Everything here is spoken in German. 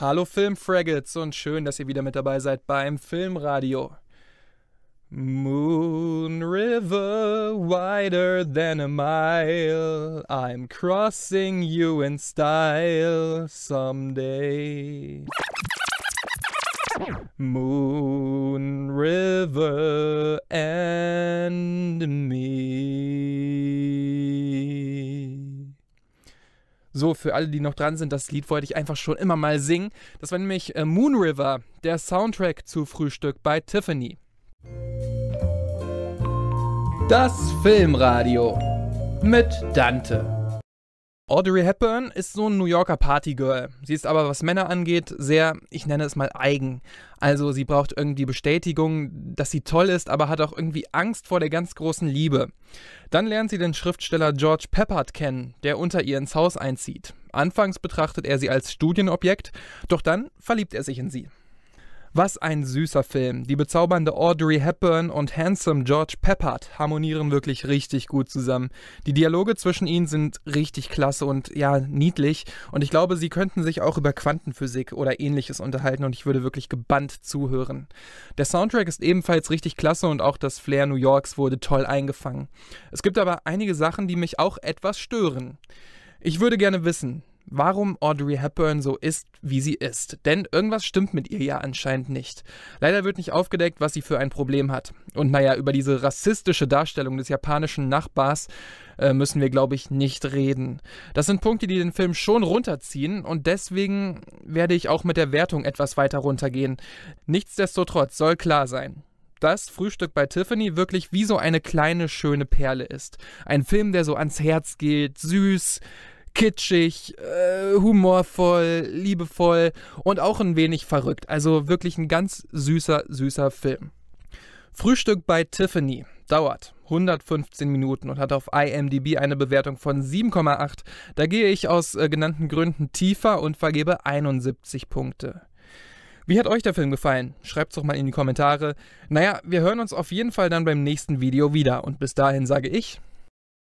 Hallo Filmfraggots und schön, dass ihr wieder mit dabei seid beim Filmradio. Moon River, wider than a mile, I'm crossing you in style someday. Moon River. So, für alle, die noch dran sind, das Lied wollte ich einfach schon immer mal singen. Das war nämlich äh, Moon River, der Soundtrack zu Frühstück bei Tiffany. Das Filmradio mit Dante. Audrey Hepburn ist so ein New Yorker Partygirl. Sie ist aber, was Männer angeht, sehr, ich nenne es mal eigen. Also sie braucht irgendwie Bestätigung, dass sie toll ist, aber hat auch irgendwie Angst vor der ganz großen Liebe. Dann lernt sie den Schriftsteller George Peppard kennen, der unter ihr ins Haus einzieht. Anfangs betrachtet er sie als Studienobjekt, doch dann verliebt er sich in sie. Was ein süßer Film. Die bezaubernde Audrey Hepburn und Handsome George Peppard harmonieren wirklich richtig gut zusammen. Die Dialoge zwischen ihnen sind richtig klasse und ja, niedlich. Und ich glaube, sie könnten sich auch über Quantenphysik oder ähnliches unterhalten und ich würde wirklich gebannt zuhören. Der Soundtrack ist ebenfalls richtig klasse und auch das Flair New Yorks wurde toll eingefangen. Es gibt aber einige Sachen, die mich auch etwas stören. Ich würde gerne wissen, warum Audrey Hepburn so ist, wie sie ist. Denn irgendwas stimmt mit ihr ja anscheinend nicht. Leider wird nicht aufgedeckt, was sie für ein Problem hat. Und naja, über diese rassistische Darstellung des japanischen Nachbars äh, müssen wir, glaube ich, nicht reden. Das sind Punkte, die den Film schon runterziehen und deswegen werde ich auch mit der Wertung etwas weiter runtergehen. Nichtsdestotrotz soll klar sein dass Frühstück bei Tiffany wirklich wie so eine kleine schöne Perle ist. Ein Film, der so ans Herz geht, süß, kitschig, äh, humorvoll, liebevoll und auch ein wenig verrückt. Also wirklich ein ganz süßer, süßer Film. Frühstück bei Tiffany dauert 115 Minuten und hat auf IMDb eine Bewertung von 7,8. Da gehe ich aus äh, genannten Gründen tiefer und vergebe 71 Punkte. Wie hat euch der Film gefallen? Schreibt es doch mal in die Kommentare. Naja, wir hören uns auf jeden Fall dann beim nächsten Video wieder und bis dahin sage ich